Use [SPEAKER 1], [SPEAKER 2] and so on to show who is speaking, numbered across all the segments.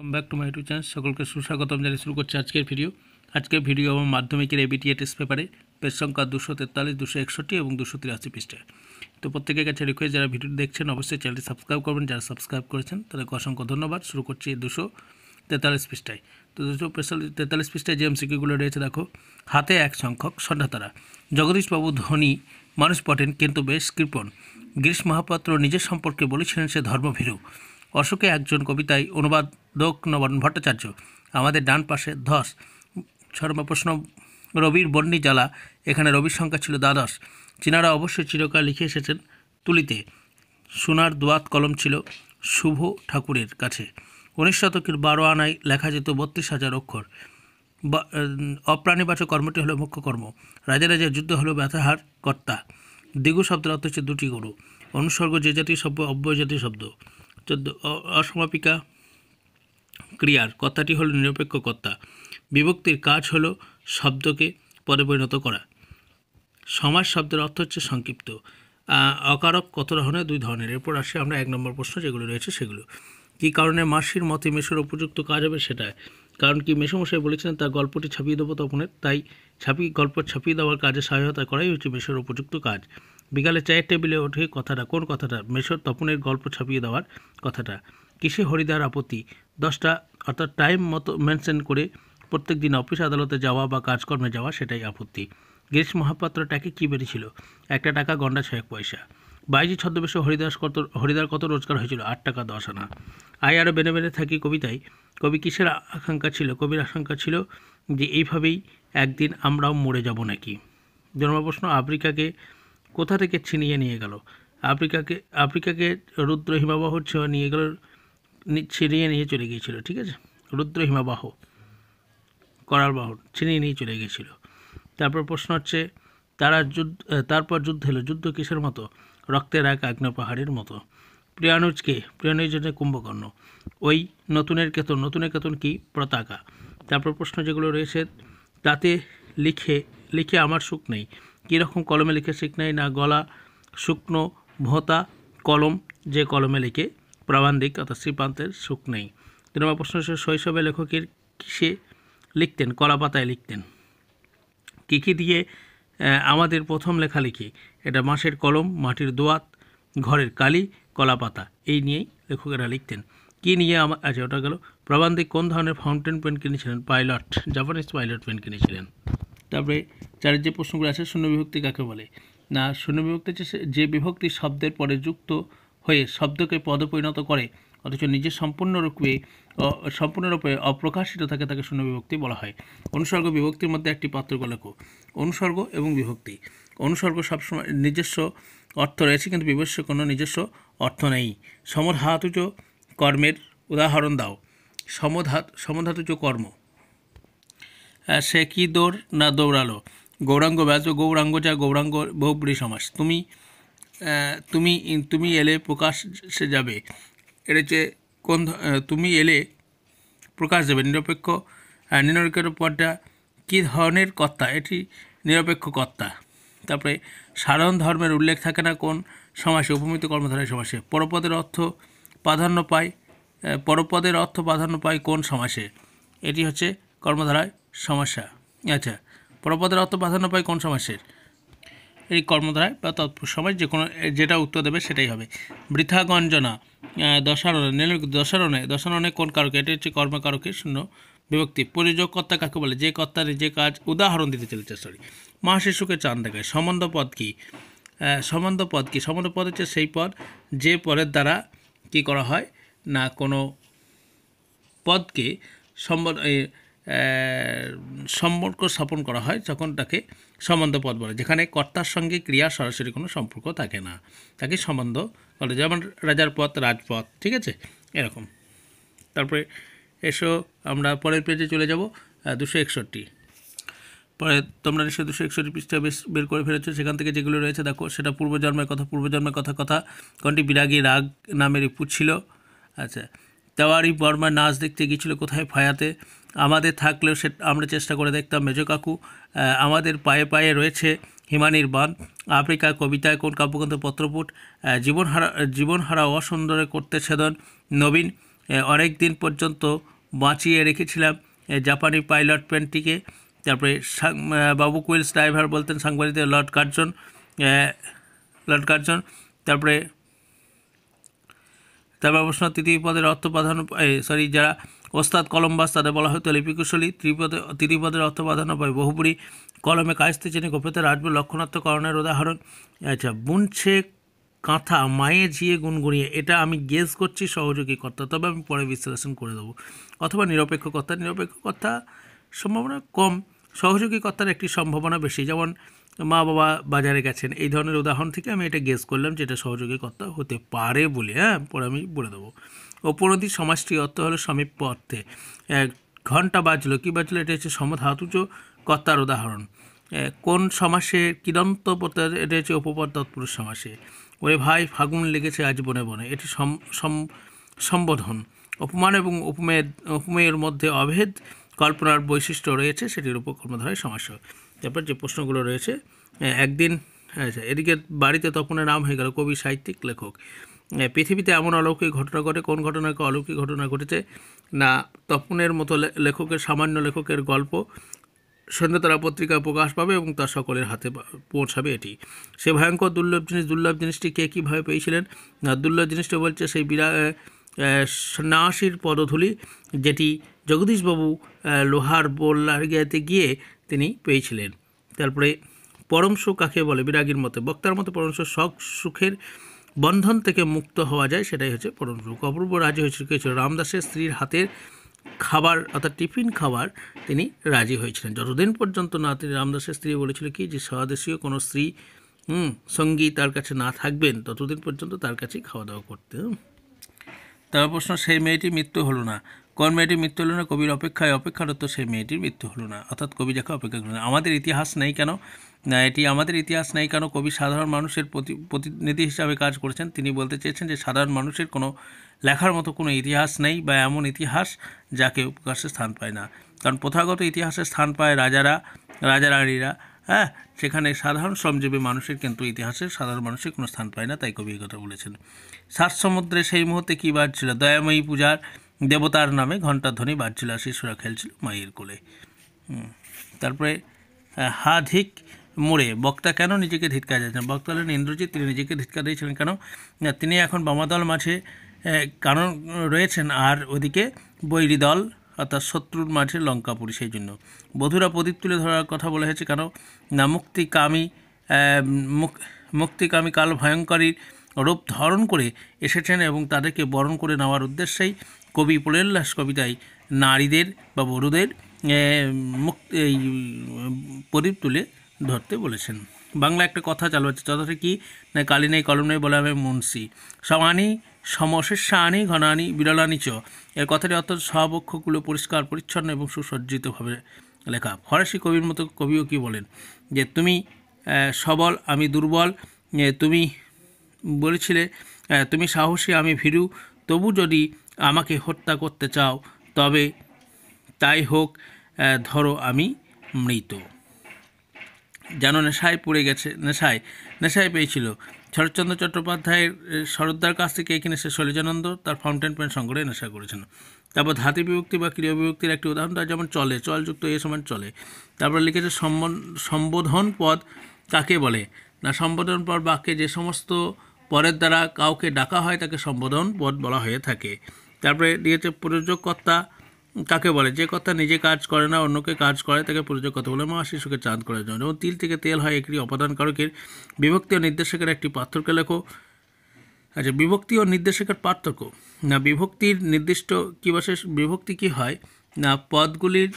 [SPEAKER 1] welcome back to my YouTube channel সকলকে সুস্বাগতম জানিয়ে শুরু করছি আজকের ভিডিও আজকের ভিডিও আমার মাধ্যমিকের এবিটিএ টেস্ট পেপারে পেজ সংখ্যা দুশো তেতাল্লিশ দুশো একষট্টি এবং দুশো তিরাশি পৃষ্ঠায় তো প্রত্যেকের কাছে রিকোয়েস্ট যারা ভিডিও দেখছেন অবশ্যই চ্যানেলটি সাবস্ক্রাইব করবেন যারা সাবস্ক্রাইব করেছেন তাদেরকে অসংখ্য ধন্যবাদ শুরু করছি দুশো তেতাল্লিশ পৃষ্ঠায় তো দুশো তেতাল্লিশ পৃষ্ঠায় যে এমসিকিউগুলো রয়েছে দেখো হাতে এক সংখ্যক সন্ধ্যাতারা জগদীশবাবু ধনী মানুষ পটেন কিন্তু বেশ কৃপণ গিরিশ মহাপাত্র নিজের সম্পর্কে বলেছিলেন সে ধর্মভীরু অশোকে একজন কবিতায় অনুবাদক নবন ভট্টাচার্য আমাদের ডান পাশে ধস সর্বপ্রশ্ন রবির বন্নি জ্বালা এখানে রবির সংখ্যা ছিল দ্বাদশ চীনারা অবশ্যই চিরকাল লিখে এসেছেন তুলিতে সোনার দোয়াত কলম ছিল শুভ ঠাকুরের কাছে উনিশ শতকের বারো আনায় লেখা যেত বত্রিশ হাজার অক্ষর অপ্রাণীবাচক কর্মটি হলো মুখ্য কর্ম রাজা রাজার যুদ্ধ হলো ব্যথাহার কর্তা দিগু শব্দের অর্থ হচ্ছে দুটি গরু অনুসর্গ যে জাতীয় শব্দ অব্যয় জাতীয় শব্দ চোদ্দ অসমাপিকা ক্রিয়ার কথাটি হলো নিরপেক্ষ কর্তা বিভক্তির কাজ হল শব্দকে পরে পরিণত করা সমাজ শব্দের অর্থ হচ্ছে সংক্ষিপ্ত অকারক কত ধরনের দুই ধরনের এরপর আসে আমরা এক নম্বর প্রশ্ন যেগুলো রয়েছে সেগুলো কী কারণে মাসির মতে মেশোর উপযুক্ত কাজ হবে সেটা কারণ কি মেশোমশাই বলেছিলেন তার গল্পটি ছাপিয়ে দেবো তখন তাই ছাপিয়ে গল্প ছাপিয়ে দেওয়ার কাজে সহায়তা করাই হচ্ছে মেশোর উপযুক্ত কাজ বিকালে চায়ের টেবিলে ওঠে কথাটা কোন কথাটা মেশর তপনের গল্প ছাপিয়ে দেওয়ার কথাটা কিসে হরিদার আপত্তি দশটা অর্থাৎ টাইম মতো মেনশন করে প্রত্যেক দিন অফিস আদালতে যাওয়া বা কাজকর্মে যাওয়া সেটাই আপত্তি গিরিশ মহাপাত্রটাকে কী বেরিয়েছিল একটা টাকা গন্ডা ছয়েক পয়সা বাইজি ছদ্মবেশ হরিদাস কত হরিদার কত রোজগার হয়েছিল আট টাকা দশ আনা আয় আরও বেনে বেনে থাকি কবিতায় কবি কিসের আকাঙ্ক্ষা ছিল কবির আকাঙ্ক্ষা ছিল যে এইভাবেই একদিন আমরাও মরে যাব নাকি জন্মপ্রশ্ন আফ্রিকাকে কোথা থেকে ছিনিয়ে নিয়ে গেল আফ্রিকাকে আফ্রিকাকে রুদ্র হিমাবাহ নিয়ে গেল ছিনিয়ে নিয়ে চলে গিয়েছিল ঠিক আছে রুদ্র হিমাবাহ করার বাহন ছিনিয়ে নিয়ে চলে গিয়েছিল তারপর প্রশ্ন হচ্ছে তারা যুদ্ধ তারপর যুদ্ধ হলো যুদ্ধ কিসের মতো রক্তের এক আগ্নেয় মতো প্রিয়ানুজকে প্রিয়ানুজের কুম্ভকর্ণ ওই নতুনের কেতন নতুনের কেতন কি প্রতাকা তারপর প্রশ্ন যেগুলো রয়েছে তাতে লিখে লিখে আমার সুখ নেই কীরকম কলমে লিখে শিখ নেই না গলা শুকনো ভোঁতা কলম যে কলমে লিখে প্রাবান্ধিক অর্থাৎ শ্রীপান্তের সুখ নেই তিন নম্বর প্রশ্ন হচ্ছে শৈশবে লেখকের কিসে লিখতেন কলা পাতায় লিখতেন কী কী দিয়ে আমাদের প্রথম লেখালেখি এটা মাসের কলম মাটির দোয়াত ঘরের কালি কলা পাতা এই নিয়েই লেখকেরা লিখতেন কী নিয়ে আমার আচ্ছা ওটা গেল প্রাবান্ধিক কোন ধরনের ফাউন্টেন পেন কিনেছিলেন পাইলট জাপানিজ পাইলট পেন কিনেছিলেন তারপরে চারের যে প্রশ্নগুলো আছে শূন্য বিভক্তি কাকে বলে না শূন্য বিভক্তি যে বিভক্তি শব্দের পরে যুক্ত হয়ে শব্দকে পদ পরিণত করে অথচ নিজে সম্পূর্ণরূপে সম্পূর্ণরূপে অপ্রকাশিত থাকে তাকে শূন্য বিভক্তি বলা হয় অনুসর্গ বিভক্তির মধ্যে একটি পার্থক্য অনুসর্গ এবং বিভক্তি অনুসর্গ সবসময় নিজস্ব অর্থ রয়েছে কিন্তু বিভস্য কোনো নিজস্ব অর্থ নেই সমধাতুজ কর্মের উদাহরণ দাও সমধাত সমধাতুজ কর্ম সে কি দৌড় না দৌড়ালো গৌরাঙ্গ ব্যাস গৌরাঙ্গ যা গৌরাঙ্গ বহুপুরি সমাস তুমি তুমি তুমি এলে প্রকাশ সে যাবে এটা হচ্ছে কোন তুমি এলে প্রকাশ যাবে নিরপেক্ষ নিরপেক্ষ পদটা কী ধরনের কর্তা এটি নিরপেক্ষ কর্তা তারপরে সাধারণ ধর্মের উল্লেখ থাকে না কোন সমাসে উপমিত কর্মধারায় সমাসে পরপদের অর্থ প্রাধান্য পায় পরপদের অর্থ প্রাধান্য পায় কোন সমাসে এটি হচ্ছে কর্মধারায় সমস্যা আচ্ছা পরপদের অর্থ প্রাধান্য পায় কোন সমাসের এই কর্মধারায় বা তৎপুর সময় যে কোনো যেটা উত্তর দেবে সেটাই হবে বৃথা গঞ্জনা দশারণে দশারণে দশারণে কোন কারকে এটি হচ্ছে কর্মকারকের শূন্য বিভক্তি প্রযোজক কর্তা কাকে বলে যে কর্তারে যে কাজ উদাহরণ দিতে চলেছে সরি মহাশিশুকে চান দেখায় সম্বন্ধ পদ কী সম্বন্ধ পদ কী সম্বন্ধ পদ হচ্ছে সেই পদ যে পদের দ্বারা কি করা হয় না কোনো পদকে সম্বন্ধ সম্পর্ক স্থাপন করা হয় তখন তাকে সম্বন্ধ পদ বলে যেখানে কর্তার সঙ্গে ক্রিয়া সরাসরি কোনো সম্পর্ক থাকে না তাকে সম্বন্ধ বলে যেমন রাজার পথ রাজপথ ঠিক আছে এরকম তারপরে এসো আমরা পরের পেজে চলে যাব দুশো একষট্টি পরে তোমরা নিশ্চয় দুশো একষট্টি পৃষ্ঠা বেশ বের করে ফেলেছো সেখান থেকে যেগুলো রয়েছে দেখো সেটা পূর্বজন্মের কথা পূর্বজন্মের কথা কথা কোনটি বিরাগী রাগ নামের রিপু ছিল আচ্ছা তেওয়ারি বর্মা নাচ দেখতে গিয়েছিলো কোথায় ফায়াতে আমাদের থাকলেও সে আমরা চেষ্টা করে দেখতাম মেজো কাকু আমাদের পায়ে পায়ে রয়েছে হিমানির বাঁধ আফ্রিকা কবিতায় কোন কাব্যগ্রন্থ পত্রপুট জীবনহারা জীবনহারা অসুন্দরে করতে ছেদন নবীন অনেক দিন পর্যন্ত বাঁচিয়ে রেখেছিলাম জাপানি পাইলট পেনটিকে তারপরে বাবু কুইলস ড্রাইভার বলতেন সাংবাদিকদের লর্ড কার্জন লর্ড কার্জন তারপরে তারপর অবশ্য তৃতীয় পদের অর্থ প্রাধান্য সরি যারা ওস্তাদ কলম্বাস তাদের বলা হয়তো লিপিকুশলী ত্রিপদে ত্রিপদের অর্থ প্রাধান্য পায় বহুপুরী কলমে কায়স্তে চেনে গোপেতে রাজবীর লক্ষণাত্মকরণের উদাহরণ আচ্ছা বুনছে কাঁথা মায়ে ঝিয়ে গুনগুনিয়ে এটা আমি গেস করছি সহযোগী কর্তা তবে আমি পরে বিশ্লেষণ করে দেবো অথবা নিরপেক্ষ কর্তা নিরপেক্ষ কর্তা সম্ভাবনা কম সহযোগী কর্তার একটি সম্ভাবনা বেশি যেমন মা বাবা বাজারে গেছেন এই ধরনের উদাহরণ থেকে আমি এটা গেস করলাম যে এটা সহযোগী কর্তা হতে পারে বলে হ্যাঁ পরে আমি বলে দেবো অপরাধী সমাজটি অর্থ হলো সমীপ্য অর্থে ঘন্টা বাজলো কী বাজলো এটা হচ্ছে সমধাতুজ কর্তার উদাহরণ কোন সমাসে কিদন্ত পত্র এটা হচ্ছে উপপদ তৎপুরুষ সমাসে ওরে ভাই ফাগুন লেগেছে আজ বনে বনে এটি সম্বোধন অপমান এবং উপমেয় উপমেয়ের মধ্যে অভেদ কল্পনার বৈশিষ্ট্য রয়েছে সেটির উপকর্ম ধরায় সমাস তারপর যে প্রশ্নগুলো রয়েছে একদিন আচ্ছা এদিকে বাড়িতে তপনের নাম হয়ে গেল কবি সাহিত্যিক লেখক পৃথিবীতে এমন অলৌকিক ঘটনা ঘটে কোন ঘটনাকে অলৌকিক ঘটনা ঘটেছে না তপনের মতো লেখকের সামান্য লেখকের গল্প সৈন্যতারা পত্রিকা প্রকাশ পাবে এবং তার সকলের হাতে পৌঁছাবে এটি সে ভয়ঙ্কর দুর্লভ জিনিস দুর্লভ জিনিসটি কে কীভাবে পেয়েছিলেন না দুর্লভ জিনিসটি বলছে সেই বিরা সন্ন্যাসীর পদধূলি যেটি জগদীশবাবু লোহার গিয়েতে গিয়ে তিনি পেয়েছিলেন তারপরে পরম সুখ কাকে বলে বিরাগীর মতে বক্তার মতো পরম সুখ সুখের বন্ধন থেকে মুক্ত হওয়া যায় সেটাই হচ্ছে পরম সুখ অপূর্ব রাজি হয়েছিল রামদাসের স্ত্রীর হাতের খাবার অর্থাৎ টিফিন খাবার তিনি রাজি হয়েছিলেন যতদিন পর্যন্ত না তিনি রামদাসের স্ত্রী বলেছিল কি যে স্বদেশীয় কোনো স্ত্রী হুম সঙ্গী তার কাছে না থাকবেন ততদিন পর্যন্ত তার কাছেই খাওয়া দাওয়া করতে তার প্রশ্ন সেই মেয়েটি মৃত্যু হলো না মেয়েটির মৃত্যু হলো না কবির অপেক্ষায় অপেক্ষারত সেই মেয়েটির মৃত্যু হলো না অর্থাৎ কবি যাকে অপেক্ষা করলেন আমাদের ইতিহাস নেই কেন না এটি আমাদের ইতিহাস নেই কেন কবি সাধারণ মানুষের প্রতি প্রতিনিধি হিসাবে কাজ করেছেন তিনি বলতে চেয়েছেন যে সাধারণ মানুষের কোনো লেখার মতো কোনো ইতিহাস নেই বা এমন ইতিহাস যাকে উপকাশে স্থান পায় না কারণ প্রথাগত ইতিহাসে স্থান পায় রাজারা রাজা রানীরা হ্যাঁ সেখানে সাধারণ শ্রমজীবী মানুষের কিন্তু ইতিহাসের সাধারণ মানুষের কোনো স্থান পায় না তাই কবি কথা বলেছেন সাত সমুদ্রে সেই মুহূর্তে কী বার ছিল দয়াময়ী পূজার দেবতার নামে ধ্বনি বাজছিল আর শিশুরা খেলছিল মায়ের কোলে তারপরে হা ধিক মোড়ে বক্তা কেন নিজেকে ধিক্কা দিয়েছেন বক্তা হলেন ইন্দ্রজিৎ তিনি নিজেকে ধিক্কা দিয়েছিলেন কেন তিনি এখন বামাদল মাঝে কারণ রয়েছেন আর ওদিকে বৈরী দল অর্থাৎ শত্রুর মাঝে লঙ্কাপুরী সেই জন্য বধুরা প্রদীপ তুলে ধরার কথা বলা হয়েছে কেন না মুক্তিকামী মুক্তিকামী কাল ভয়ঙ্করীর রূপ ধারণ করে এসেছেন এবং তাদেরকে বরণ করে নেওয়ার উদ্দেশ্যেই কবি প্রহেল্লাস কবিতায় নারীদের বা মুক্তি এই প্রদীপ তুলে ধরতে বলেছেন বাংলা একটা কথা চালু আছে তথাটা কি না কালী নেই কলম নেই বলে আমি মুন্সি সমানি সমশেষা আনি ঘনানি বিরলানি চ এর কথাটি অর্থাৎ সবক্ষগুলো পরিষ্কার পরিচ্ছন্ন এবং সুসজ্জিতভাবে লেখা ফরাসি কবির মতো কবিও কি বলেন যে তুমি সবল আমি দুর্বল তুমি বলেছিলে তুমি সাহসী আমি ভিরু তবু যদি আমাকে হত্যা করতে চাও তবে তাই হোক ধরো আমি মৃত যেন নেশায় পড়ে গেছে নেশায় নেশায় পেয়েছিল শরৎচন্দ্র চট্টোপাধ্যায়ের সরদার কাছ থেকে এখানে সে শৈলজানন্দ তার ফাউন্টেন পেন সংগ্রহে নেশা করেছেন তারপর ধাতি বিভক্তি বা ক্রিয়া বিভক্তির একটি উদাহরণ তার যেমন চলে চলযুক্ত এ সময় চলে তারপর লিখেছে সম্বোধন পদ কাকে বলে না সম্বোধন পদ বাক্যে যে সমস্ত পরের দ্বারা কাউকে ডাকা হয় তাকে সম্বোধন পদ বলা হয়ে থাকে তারপরে দিয়েছে কর্তা কাকে বলে যে কথা নিজে কাজ করে না অন্যকে কাজ করে তাকে প্রযোজক কথা বলে মা শিশুকে চাঁদ করার জন্য যেমন তিল থেকে তেল হয় একটি অপদানকারকের কারকের বিভক্তি ও নির্দেশকের একটি পার্থক্য লেখো আচ্ছা বিভক্তি ও নির্দেশকের পার্থক্য না বিভক্তির নির্দিষ্ট কী বসে বিভক্তি কী হয় না পদগুলির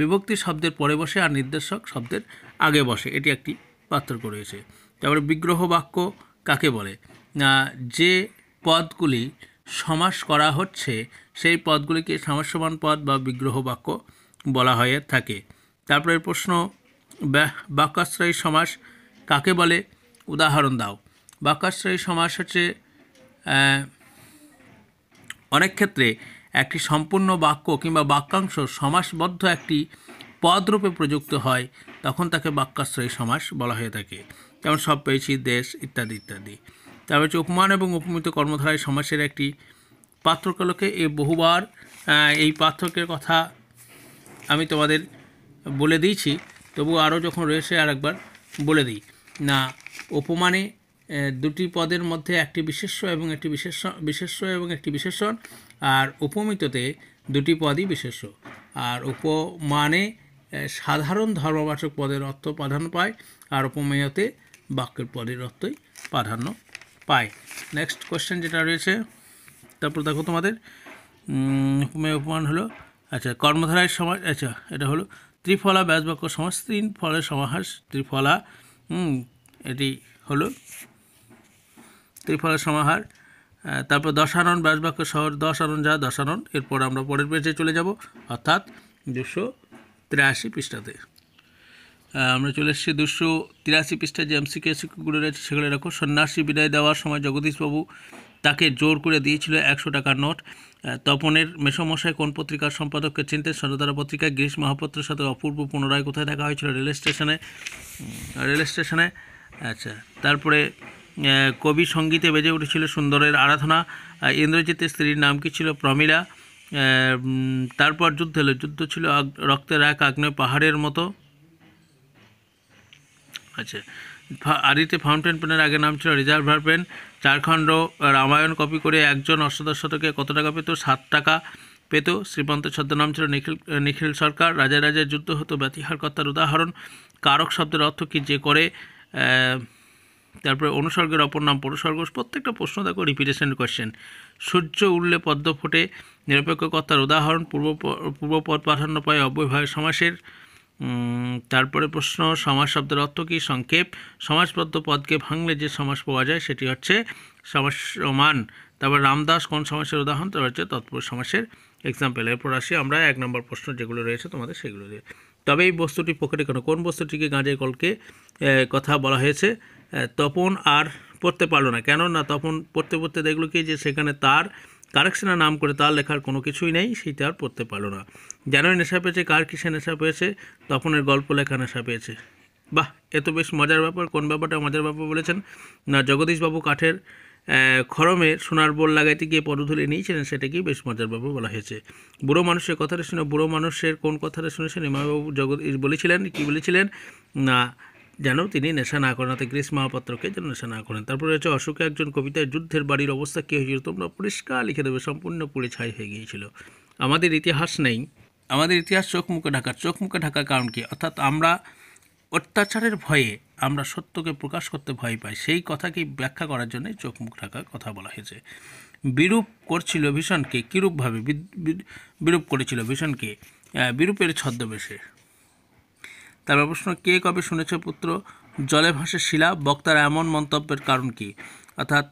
[SPEAKER 1] বিভক্তি শব্দের পরে বসে আর নির্দেশক শব্দের আগে বসে এটি একটি পার্থক্য রয়েছে তারপরে বিগ্রহ বাক্য কাকে বলে না যে পদগুলি সমাস করা হচ্ছে সেই পদগুলিকে সমাসমান পদ বা বিগ্রহ বাক্য বলা হয়ে থাকে তারপরে প্রশ্ন বাক্যাশ্রয়ী সমাস কাকে বলে উদাহরণ দাও বাক্যাশ্রয়ী সমাস হচ্ছে অনেক ক্ষেত্রে একটি সম্পূর্ণ বাক্য কিংবা বাক্যাংশ সমাসবদ্ধ একটি পদরূপে প্রযুক্ত হয় তখন তাকে বাক্যাশ্রয়ী সমাস বলা হয়ে থাকে যেমন সব পেয়েছি দেশ ইত্যাদি ইত্যাদি তারপর হচ্ছে উপমান এবং উপমিত কর্মধারায় সমাসের একটি পাত্রকলকে এ বহুবার এই পার্থক্যের কথা আমি তোমাদের বলে দিয়েছি তবু আরও যখন রয়েছে আর একবার বলে দিই না উপমানে দুটি পদের মধ্যে একটি বিশেষ্য এবং একটি বিশেষ বিশেষ্য এবং একটি বিশেষণ আর উপমিততে দুটি পদই বিশেষ্য আর উপমানে সাধারণ ধর্মবাচক পদের অর্থ প্রাধান্য পায় আর উপমেয়তে বাক্যের পদের অর্থই প্রাধান্য পাই নেক্সট কোয়েশ্চেন যেটা রয়েছে তারপর দেখো তোমাদের উপমান হলো আচ্ছা কর্মধারায় সমাজ আচ্ছা এটা হলো ত্রিফলা ব্যাসবাক্য সমাজ তিন ফলের সমাহাস ত্রিফলা এটি হলো ত্রিফলা সমাহার তারপর দশারণ ব্যাসবাক্য শহর দশানন যা দশানন এরপর আমরা পরের পেজে চলে যাব অর্থাৎ দুশো তিরাশি পৃষ্ঠাতে আমরা চলে এসেছি দুশো তিরাশি পৃষ্ঠা যে এমসি শিক্ষকগুলো রয়েছে সেগুলো রাখো সন্ন্যাসী বিদায় দেওয়ার সময় জগদীশবাবু তাকে জোর করে দিয়েছিল একশো টাকার নোট তপনের মেসমশায় কোন পত্রিকার সম্পাদককে চিনতে সরদারা পত্রিকায় গ্রীষ্ম মহাপাত্রের সাথে অপূর্ব পুনরায় কোথায় দেখা হয়েছিল রেল স্টেশনে রেল স্টেশনে আচ্ছা তারপরে কবি সঙ্গীতে বেজে উঠেছিল সুন্দরের আরাধনা ইন্দ্রজিতের স্ত্রীর নাম কি ছিল প্রমিলা তারপর যুদ্ধ হলো যুদ্ধ ছিল রক্তের এক আগ্নেয় পাহাড়ের মতো আচ্ছা আদিতে ফাউন্টেন পেনের আগে নাম ছিল রিজার্ভার পেন চারখণ্ড রামায়ণ কপি করে একজন অষ্টাদশ শতকে কত টাকা পেত সাত টাকা পেত শ্রীপন্ত নাম ছিল নিখিল নিখিল সরকার রাজা রাজার যুদ্ধ হতো কর্তার উদাহরণ কারক শব্দের অর্থ কী যে করে তারপরে অনুসর্গের অপর নাম পরসর্গ প্রত্যেকটা প্রশ্ন দেখো রিপিটেশন কোয়েশ্চেন সূর্য উঠলে পদ্ম ফোটে নিরপেক্ষকর্তার উদাহরণ পূর্ব পূর্বপদ প্রাধান্য পায় অব্যয়ভাবে সমাসের তারপরে প্রশ্ন সমাজ শব্দের অর্থ কী সংক্ষেপ সমাজবদ্ধ পদকে ভাঙলে যে সমাজ পাওয়া যায় সেটি হচ্ছে সমাজ তারপর রামদাস কোন সমাসের উদাহরণ তারপর হচ্ছে তৎপর সমাসের এক্সাম্পল এরপর আসি আমরা এক নম্বর প্রশ্ন যেগুলো রয়েছে তোমাদের সেগুলো দিয়ে তবে এই বস্তুটি পকেটে কেন কোন বস্তুটিকে গাঁজে কলকে কথা বলা হয়েছে তপন আর পড়তে পারলো না কেন না তপন পড়তে পড়তে দেখলো কি যে সেখানে তার কারেকশানের নাম করে তার লেখার কোনো কিছুই নেই সেইটা আর পড়তে পারলো না যেন নেশা পেয়েছে কার কিসে নেশা পেয়েছে তপনের গল্প লেখা নেশা পেয়েছে বাহ এ তো বেশ মজার ব্যাপার কোন ব্যাপারটা মজার ব্যাপার বলেছেন না জগদীশবাবু কাঠের খরমে সোনার বোল লাগাইতে গিয়ে পদধূলি নিয়েছিলেন সেটাকেই বেশ মজার ব্যাপার বলা হয়েছে বুড়ো মানুষের কথাটা শুনে বুড়ো মানুষের কোন কথাটা শুনেছেন ইমামবাবু জগদীশ বলেছিলেন কি বলেছিলেন না যেন তিনি নেশা না করেন অর্থাৎ গ্রীষ্ম মহাপাত্রকে যেন নেশা না করেন তারপরে রয়েছে অশোকে একজন কবিতায় যুদ্ধের বাড়ির অবস্থা কী হয়েছিল তোমরা পরিষ্কার লিখে দেবে সম্পূর্ণ পুড়ে ছাই হয়ে গিয়েছিল আমাদের ইতিহাস নেই আমাদের ইতিহাস চোখ মুখে ঢাকা চোখ মুখে ঢাকার কারণ কি অর্থাৎ আমরা অত্যাচারের ভয়ে আমরা সত্যকে প্রকাশ করতে ভয় পাই সেই কথাকেই ব্যাখ্যা করার জন্য চোখ মুখ ঢাকার কথা বলা হয়েছে বিরূপ করছিল ভীষণকে কীরূপভাবে বিরূপ করেছিল ভীষণকে বিরূপের ছদ্মবেশে তারপর প্রশ্ন কে কবে শুনেছে পুত্র জলে ভাসে শিলা বক্তার এমন মন্তব্যের কারণ কি অর্থাৎ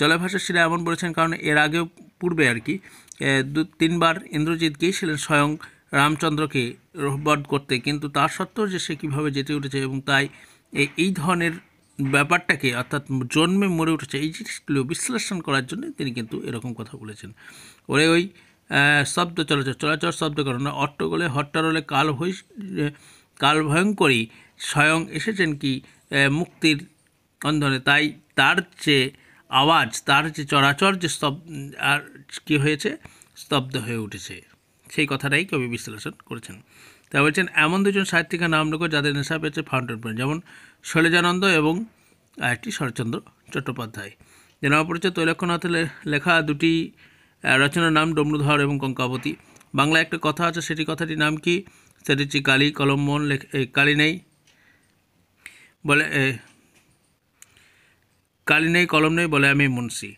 [SPEAKER 1] জলে ভাসে শিলা এমন বলেছেন কারণ এর আগেও পূর্বে আর কি দু তিনবার ইন্দ্রজিৎ গিয়েছিলেন স্বয়ং রামচন্দ্রকে বধ করতে কিন্তু তার সত্ত্বেও যে সে কীভাবে যেতে উঠেছে এবং তাই এই ধরনের ব্যাপারটাকে অর্থাৎ জন্মে মরে উঠেছে এই জিনিসগুলো বিশ্লেষণ করার জন্য তিনি কিন্তু এরকম কথা বলেছেন ওরে ওই শব্দ চলাচল চলাচল শব্দ কারণ অট্টগোলে হট্টারোলে কাল হই কালভয়ঙ্করী স্বয়ং এসেছেন কি মুক্তির অন্ধনে তাই তার যে আওয়াজ তার যে চরাচর যে স্তব্ধ আর কী হয়েছে স্তব্ধ হয়ে উঠেছে সেই কথাটাই কবি বিশ্লেষণ করেছেন তা বলছেন এমন দুজন সাহিত্যিকের নাম লোক যাদের নেশা পেয়েছে ফাউন্টেন পেন যেমন শৈলজানন্দ এবং আরেকটি শরৎচন্দ্র চট্টোপাধ্যায় জেনামা পড়েছে তৈলক্ষ্যনাথের লেখা দুটি রচনার নাম ডমরুধর এবং কঙ্কাবতী বাংলায় একটা কথা আছে সেটি কথাটির নাম কি সেটি হচ্ছে কালি কলম মন কালি নেই বলে কালি নেই কলম নেই বলে আমি মুন্সি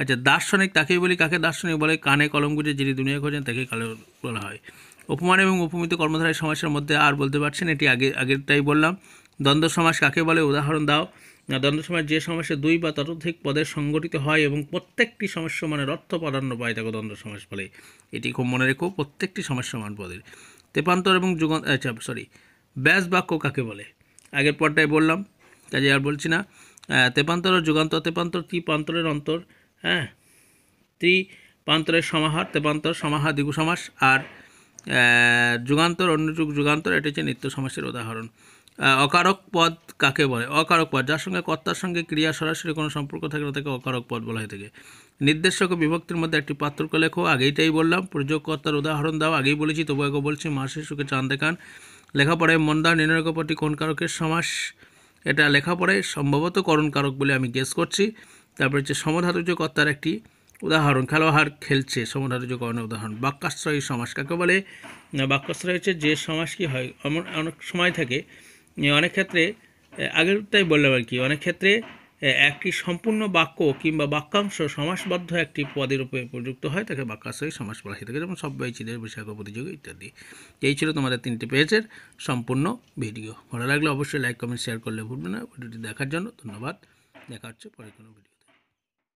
[SPEAKER 1] আচ্ছা দার্শনিক তাকেই বলি কাকে দার্শনিক বলে কানে কলম গুজে যিনি দুনিয়া খোঁজেন তাকে কালো বলা হয় উপমান এবং উপমিত কর্মধারায় সমাসের মধ্যে আর বলতে পারছেন এটি আগে আগেরটাই বললাম দ্বন্দ্ব সমাস কাকে বলে উদাহরণ দাও দ্বন্দ্ব সমাজ যে সমাসে দুই বা ততোধিক পদে সংগঠিত হয় এবং প্রত্যেকটি সমস্যা মানের অর্থ প্রাধান্য পায় তাকে দ্বন্দ্ব সমাস বলে এটি খুব মনে রেখো প্রত্যেকটি সমস্যা মান পদের তেপান্তর এবং যুগন আচ্ছা সরি ব্যাস বাক্য কাকে বলে আগের পরটাই বললাম কাজে আর বলছি না তেপান্তর ও যুগান্তর তেপান্তর ত্রিপান্তরের অন্তর হ্যাঁ ত্রিপান্তরের সমাহার তেপান্তর সমাহার দ্বিগু সমাস আর যুগান্তর অন্য যুগ যুগান্তর এটা হচ্ছে নিত্য সমাসের উদাহরণ অকারক পদ কাকে বলে অকারক পদ যার সঙ্গে কর্তার সঙ্গে ক্রিয়া সরাসরি কোনো সম্পর্ক থাকে না তাকে অকারক পদ বলা হয়ে থাকে নির্দেশক ও বিভক্তির মধ্যে একটি পার্থক্য লেখো আগেইটাই বললাম প্রযোগকর্তার উদাহরণ দাও আগেই বলেছি তবু একবার বলছি মাসের সুখে চাঁদ দেখান লেখাপড়ায় মন্দা নির্ণয়কপটি কোন কারকের সমাস এটা লেখাপড়ায় সম্ভবত করণ কারক বলে আমি গেস করছি তারপরে হচ্ছে সমধাতুজ কর্তার একটি উদাহরণ খেলোয়াড় খেলছে সমধাতুজ করণের উদাহরণ বাক্যাশ্রয়ী সমাস কাকে বলে বাক্যাশ্রয় হচ্ছে যে সমাস কি হয় অনেক সময় থাকে অনেক ক্ষেত্রে আগের তাই বললাম আর কি অনেক ক্ষেত্রে একটি সম্পূর্ণ বাক্য কিংবা বাক্যাংশ সমাসবদ্ধ একটি পদের উপরে প্রযুক্ত হয় তাকে বাক্যাশয়ী সমাস বলা হয়ে থাকে যেমন সব্বাই চিদের বিশাখ প্রতিযোগী ইত্যাদি এই ছিল তোমাদের তিনটি পেজের সম্পূর্ণ ভিডিও ভালো লাগলে অবশ্যই লাইক কমেন্ট শেয়ার করলে ভুলবে না ভিডিওটি দেখার জন্য ধন্যবাদ দেখা হচ্ছে পরে কোনো ভিডিও